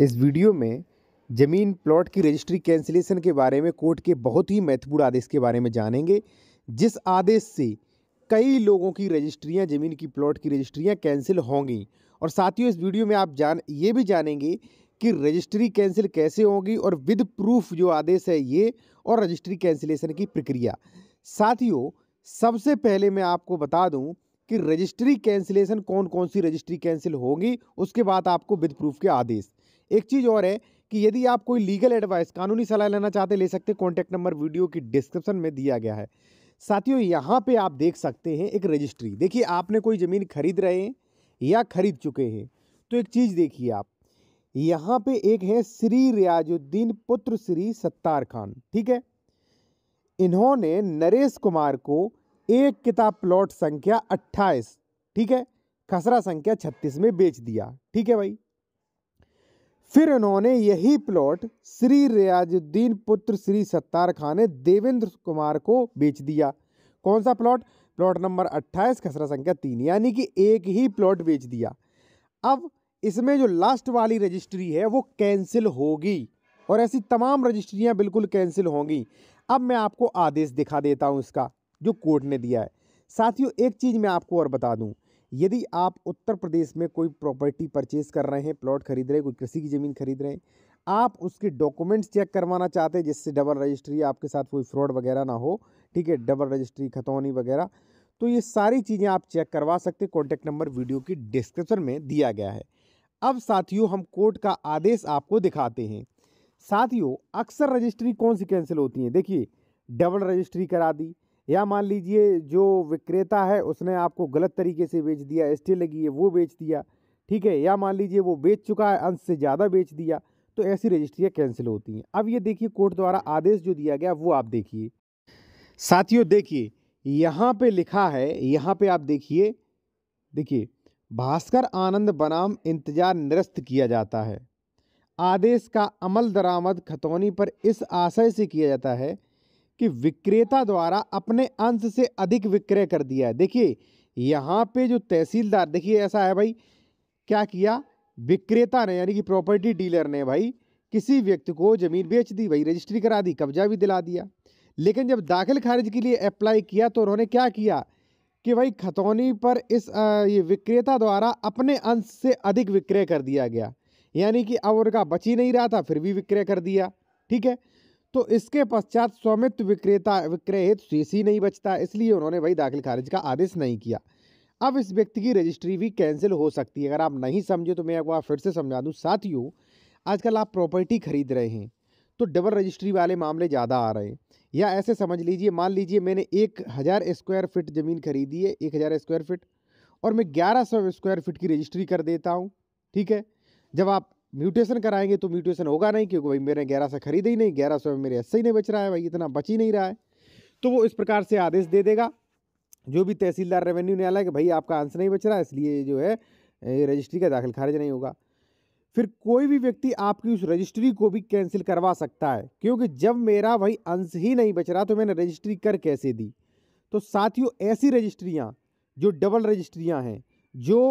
इस वीडियो में ज़मीन प्लॉट की रजिस्ट्री कैंसिलेशन के बारे में कोर्ट के बहुत ही महत्वपूर्ण आदेश के बारे में जानेंगे जिस आदेश से कई लोगों की रजिस्ट्रियाँ ज़मीन की प्लॉट की रजिस्ट्रियाँ कैंसिल होंगी और साथियों इस वीडियो में आप जान ये भी जानेंगे कि रजिस्ट्री कैंसिल कैसे होगी और विद प्रूफ जो आदेश है ये और रजिस्ट्री कैंसिलेशन की प्रक्रिया साथियों सबसे पहले मैं आपको बता दूं कि रजिस्ट्री कैंसिलेशन कौन कौन सी रजिस्ट्री कैंसिल होगी उसके बाद आपको विद प्रूफ के आदेश एक चीज़ और है कि यदि आप कोई लीगल एडवाइस कानूनी सलाह लेना चाहते ले सकते कॉन्टैक्ट नंबर वीडियो की डिस्क्रिप्शन में दिया गया है साथियों यहाँ पे आप देख सकते हैं एक रजिस्ट्री देखिए आपने कोई ज़मीन खरीद रहे हैं या खरीद चुके हैं तो एक चीज़ देखिए आप यहाँ पे एक है श्री रियाजुद्दीन पुत्र श्री सत्तार खान ठीक है इन्होंने नरेश कुमार को एक किताब प्लॉट संख्या अट्ठाईस ठीक है खसरा संख्या छत्तीस में बेच दिया ठीक है भाई फिर उन्होंने यही प्लॉट श्री रियाजुद्दीन पुत्र श्री सत्तार खान ने देवेंद्र कुमार को बेच दिया कौन सा प्लॉट प्लॉट नंबर 28 खसरा संख्या तीन यानी कि एक ही प्लॉट बेच दिया अब इसमें जो लास्ट वाली रजिस्ट्री है वो कैंसिल होगी और ऐसी तमाम रजिस्ट्रियाँ बिल्कुल कैंसिल होंगी अब मैं आपको आदेश दिखा देता हूँ इसका जो कोर्ट ने दिया है साथियों एक चीज़ मैं आपको और बता दूँ यदि आप उत्तर प्रदेश में कोई प्रॉपर्टी परचेज़ कर रहे हैं प्लॉट खरीद रहे हैं कोई कृषि की ज़मीन खरीद रहे हैं आप उसके डॉक्यूमेंट्स चेक करवाना चाहते हैं जिससे डबल रजिस्ट्री आपके साथ कोई फ्रॉड वगैरह ना हो ठीक है डबल रजिस्ट्री खतौनी वगैरह तो ये सारी चीज़ें आप चेक करवा सकते हैं कॉन्टैक्ट नंबर वीडियो की डिस्क्रिप्शन में दिया गया है अब साथियों हम कोर्ट का आदेश आपको दिखाते हैं साथियों अक्सर रजिस्ट्री कौन सी कैंसिल होती है देखिए डबल रजिस्ट्री करा दी या मान लीजिए जो विक्रेता है उसने आपको गलत तरीके से बेच दिया एस लगी है वो बेच दिया ठीक है या मान लीजिए वो बेच चुका है अंश से ज़्यादा बेच दिया तो ऐसी रजिस्ट्रियाँ कैंसिल होती हैं अब ये देखिए कोर्ट द्वारा आदेश जो दिया गया वो आप देखिए साथियों देखिए यहाँ पे लिखा है यहाँ पे आप देखिए देखिए भास्कर आनंद बनाम इंतजार निरस्त किया जाता है आदेश का अमल दरामद खतौनी पर इस आशय से किया जाता है कि विक्रेता द्वारा अपने अंश से अधिक विक्रय कर दिया है देखिए यहाँ पे जो तहसीलदार देखिए ऐसा है भाई क्या किया विक्रेता ने यानी कि प्रॉपर्टी डीलर ने भाई किसी व्यक्ति को ज़मीन बेच दी भाई रजिस्ट्री करा दी कब्जा भी दिला दिया लेकिन जब दाखिल खारिज के लिए अप्लाई किया तो उन्होंने क्या किया कि भाई खतौनी पर इस आ, ये विक्रेता द्वारा अपने अंश से अधिक विक्रय कर दिया गया यानी कि अब उनका बच ही नहीं रहा था फिर भी विक्रय कर दिया ठीक है तो इसके पश्चात स्वामित्व विक्रेता विक्रहित सीसी नहीं बचता इसलिए उन्होंने भाई दाखिल खारिज का आदेश नहीं किया अब इस व्यक्ति की रजिस्ट्री भी कैंसिल हो सकती है अगर आप नहीं समझे तो मैं एक बार फिर से समझा दूँ साथियों आजकल आप प्रॉपर्टी खरीद रहे हैं तो डबल रजिस्ट्री वाले मामले ज़्यादा आ रहे हैं या ऐसे समझ लीजिए मान लीजिए मैंने एक हज़ार स्क्वायर फिट ज़मीन खरीदी है एक हज़ार स्क्वायर फिट और मैं ग्यारह सौ स्क्वायर फिट की रजिस्ट्री कर देता हूँ ठीक है जब आप म्यूटेशन कराएंगे तो म्यूटेशन होगा नहीं क्योंकि भाई मैंने ग्यारह सौ खरीदे ही नहीं ग्यारह सौ में मेरे हिस्से ही नहीं बच रहा है भाई इतना बच ही नहीं रहा है तो वो इस प्रकार से आदेश दे देगा जो भी तहसीलदार रेवेन्यू न्यायालय कि भाई आपका आंसर नहीं बच रहा है इसलिए जो है रजिस्ट्री का दाखिल खारिज नहीं होगा फिर कोई भी व्यक्ति आपकी उस रजिस्ट्री को भी कैंसिल करवा सकता है क्योंकि जब मेरा भाई अंश ही नहीं बच रहा तो मैंने रजिस्ट्री कर कैसे दी तो साथियों ऐसी रजिस्ट्रियाँ जो डबल रजिस्ट्रियाँ हैं जो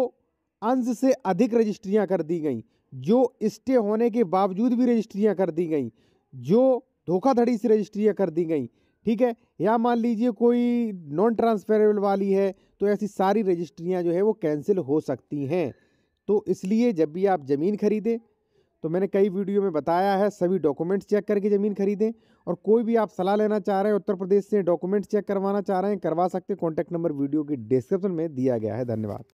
अंश से अधिक रजिस्ट्रियाँ कर दी गई जो स्टे होने के बावजूद भी रजिस्ट्रियाँ कर दी गई जो धोखाधड़ी से रजिस्ट्रियाँ कर दी गई ठीक है या मान लीजिए कोई नॉन ट्रांसफरेबल वाली है तो ऐसी सारी रजिस्ट्रियाँ जो है वो कैंसिल हो सकती हैं तो इसलिए जब भी आप ज़मीन खरीदें तो मैंने कई वीडियो में बताया है सभी डॉक्यूमेंट्स चेक करके ज़मीन खरीदें और कोई भी आप सलाह लेना चाह रहे हैं उत्तर प्रदेश से डॉक्यूमेंट्स चेक करवाना चाह रहे हैं करवा सकते हैं कॉन्टैक्ट नंबर वीडियो के डिस्क्रिप्शन में दिया गया है धन्यवाद